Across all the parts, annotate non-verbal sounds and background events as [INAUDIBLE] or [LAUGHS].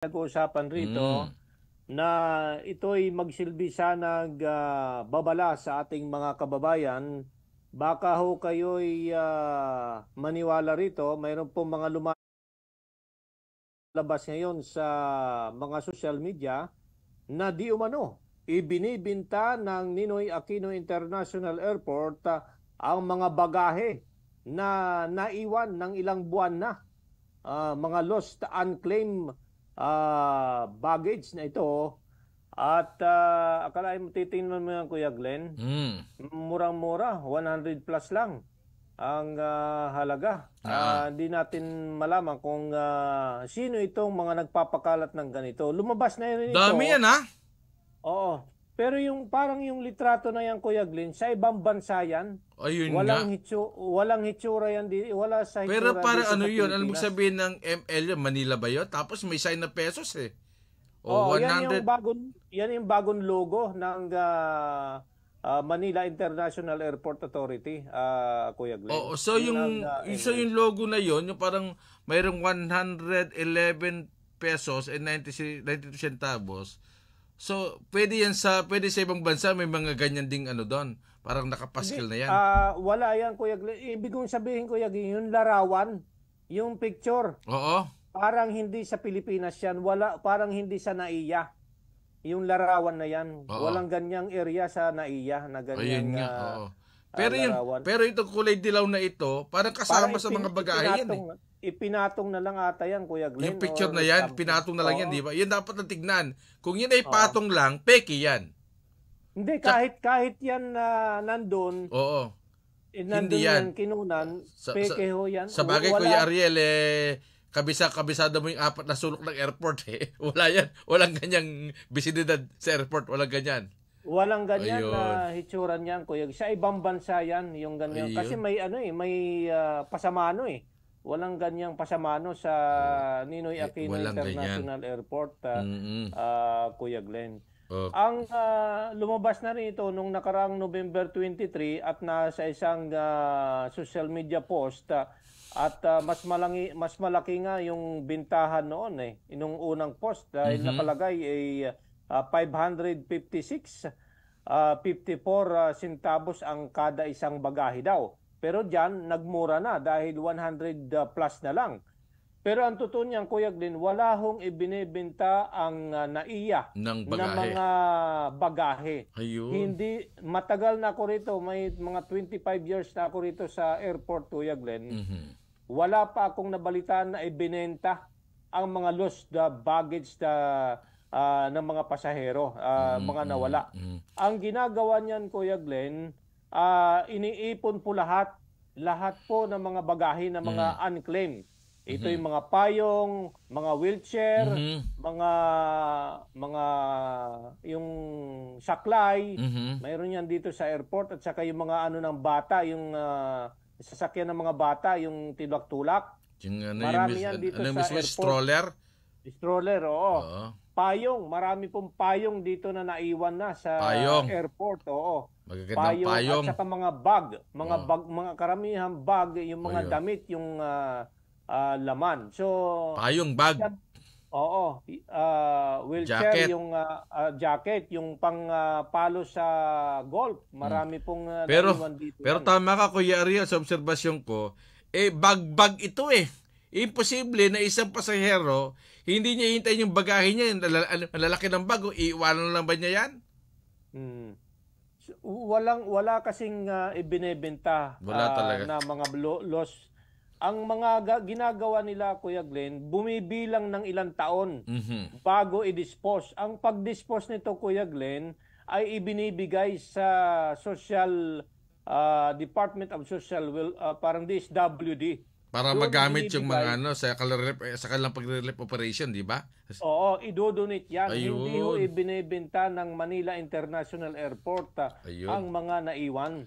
nag-uusapan rito mm. na ito'y magsilbi sana ng uh, sa ating mga kababayan. Baka ho kayo'y uh, maniwala rito, mayroon pong mga lumalabas ngayon sa mga social media na di umano ibinibinta ng Ninoy Aquino International Airport uh, ang mga bagahe na naiwan ng ilang buwan na uh, mga lost unclaimed uh, baggage na ito at uh, akalain mo titingnan mo yan Kuya Glenn, mm. murang-mura, 100 plus lang ang uh, halaga. Uh-huh. Uh, hindi natin malaman kung uh, sino itong mga nagpapakalat ng ganito. Lumabas na rin ito. Dami yan ha? Oo. Pero yung parang yung litrato na yan Kuya Glenn, sa ibang bansa yan. Ayun walang nga. Hitsu, walang hitsura yan di, wala sa hitsura. Pero para ano yun, alam mo sabihin ng ML, Manila ba yun? Tapos may sign na pesos eh. O oh, 100... yan yung bagong yan yung bagong logo ng uh, uh, Manila International Airport Authority, uh, Kuya Glenn. Oo, oh, so yung, yung uh, so yung logo na yon, yung parang mayroong 111 pesos and 93 92 centavos So, pwede yan sa, pwede sa ibang bansa, may mga ganyan ding ano doon. Parang nakapaskil na yan. Uh, wala yan, Kuya Glenn. Ibig kong sabihin, Kuya Glenn, yung larawan, yung picture. Oo. Parang hindi sa Pilipinas yan. Wala, parang hindi sa Naiya. Yung larawan na yan. Oo. Walang ganyang area sa Naiya na ganyan. nga, uh, oo. Pero, uh, yun, pero itong kulay dilaw na ito, parang kasama parang sa mga bagahe yan. Eh ipinatong na lang ata yan, Kuya Glenn. Yung picture na yan, pinatong na lang Oo. yan, di ba? Yan dapat na tignan. Kung yan ay Oo. patong lang, peke yan. Hindi, kahit kahit yan na nandun, Oo. eh, nandun Hindi yan. yan. kinunan, Sa- peke ho yan. Sa bagay, Kuya Ariel, eh, kabisa-kabisado mo yung apat na sulok ng airport, [LAUGHS] eh. Wala yan. Walang ganyang bisididad sa airport. Walang ganyan. Walang ganyan Ayun. na hitsura niyan, Kuya. Sa ibang bansa yan, yung ganyan. Ayun. Kasi may ano eh, may ah, pasama ano, eh. Walang ganyang pasamano sa Ninoy eh, Aquino eh, International ganyan. Airport, uh, mm-hmm. uh, Kuya Glenn. Okay. Oh. Ang uh, lumabas na rin ito nung nakaraang November 23 at nasa isang uh, social media post uh, at uh, mas malangi mas malaki nga yung bintahan noon eh inung unang post dahil mm-hmm. nakalagay ay uh, 556 uh, 54 uh, centavos ang kada isang bagahe daw. Pero diyan nagmura na dahil 100 uh, plus na lang. Pero ang totoo niyan, Kuya Glenn, wala hong ibinibenta ang uh, naiya ng, bagahe. ng mga bagahe. Ayun. Hindi, matagal na ako rito, may mga 25 years na ako rito sa airport, Kuya Glenn. Mm-hmm. Wala pa akong nabalitaan na ibinenta ang mga lost the uh, baggage the, uh, ng mga pasahero, uh, mm-hmm. mga nawala. Mm-hmm. Ang ginagawa niyan, Kuya Glenn, uh, iniipon po lahat lahat po ng mga bagahe ng mga mm. unclaimed. Ito mm-hmm. yung mga payong, mga wheelchair, mm-hmm. mga mga yung saklay, mm-hmm. mayroon yan dito sa airport at saka yung mga ano ng bata, yung uh, sasakyan ng mga bata, yung tulak tulak Yung ano, Marami yung, yan dito ano, sa yung airport. stroller? Stroller, oo. oo payong. Marami pong payong dito na naiwan na sa payong. airport. Oo. Magagandang payong, payong. At saka mga bag. Mga oh. bag, mga karamihan bag, yung mga Oyo. damit, yung uh, uh, laman. So, payong bag. Yan, oo. Uh, wheelchair, jacket. yung uh, uh, jacket, yung pang uh, palo sa golf. Hmm. Marami hmm. pong uh, pero, dito. Pero yan. tama ka, Kuya Ariel, sa obserbasyon ko, eh, bag-bag ito eh. Imposible na isang pasahero, hindi niya hintayin yung bagahe niya, yung lalaki ng bago, iiwanan lang ba niya yan? Hmm. Walang, wala kasing uh, ibinebenta wala uh, na mga lo- loss. Ang mga ginagawa nila, Kuya Glenn, bumibilang ng ilang taon mm-hmm. bago i-dispose. Ang pag-dispose nito, Kuya Glenn, ay ibinibigay sa social uh, Department of Social Will, uh, parang DSWD. Para magamit yung mga ano sa kalirep eh, sa kanilang pagre-rep operation, di ba? Oo, idodonate yan. Ayun. Hindi ho ibinebenta ng Manila International Airport ah, Ayun. ang mga naiwan.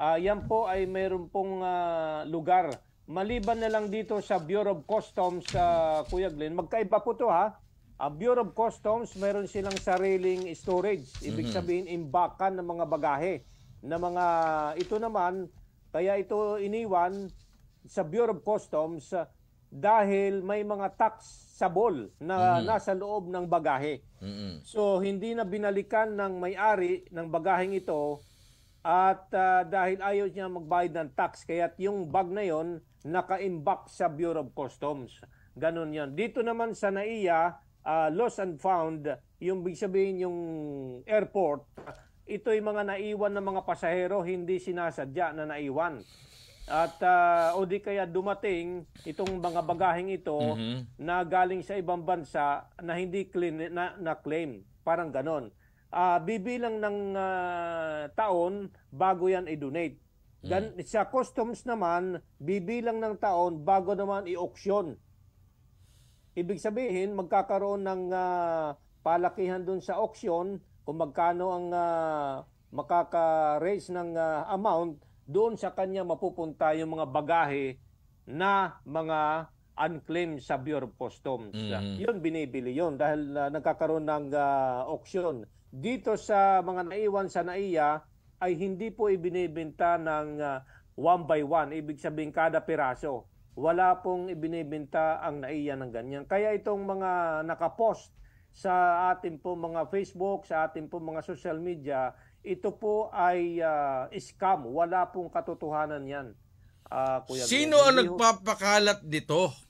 Uh, yan po ay mayroon pong uh, lugar. Maliban na lang dito sa Bureau of Customs sa uh, Kuya Glenn, magkaiba po to ha. Ang uh, Bureau of Customs meron silang sariling storage. Ibig mm-hmm. sabihin imbakan ng mga bagahe. Na mga ito naman kaya ito iniwan sa Bureau of Customs dahil may mga tax sabol na mm-hmm. nasa loob ng bagahe. Mm-hmm. So hindi na binalikan ng may-ari ng bagaheng ito at uh, dahil ayaw niya magbayad ng tax kaya yung bag na yon naka-imbak sa Bureau of Customs. Ganun yon. Dito naman sa NAIA, uh, lost and found, yung big sabihin yung airport, ito'y mga naiwan ng mga pasahero, hindi sinasadya na naiwan at uh, o di kaya dumating itong mga bagaheng ito mm-hmm. na galing sa ibang bansa na hindi clean na, na claim parang ganon uh, bibilang ng uh, taon bago yan i-donate mm. Gan- mm. sa customs naman bibilang ng taon bago naman i-auction ibig sabihin magkakaroon ng uh, palakihan dun sa auction kung magkano ang uh, makaka-raise ng uh, amount doon sa kanya mapupunta yung mga bagahe na mga unclaimed sa Bureau of Customs. Mm-hmm. Yun, binibili yun dahil uh, nagkakaroon ng uh, auction. Dito sa mga naiwan sa NAIA ay hindi po ibinibenta ng uh, one by one. Ibig sabihin kada piraso. Wala pong ibinibenta ang NAIA ng ganyan. Kaya itong mga nakapost sa atin po mga Facebook, sa atin po mga social media, ito po ay uh, scam. Wala pong katotohanan yan. Uh, Kuya Sino ang nagpapakalat dito?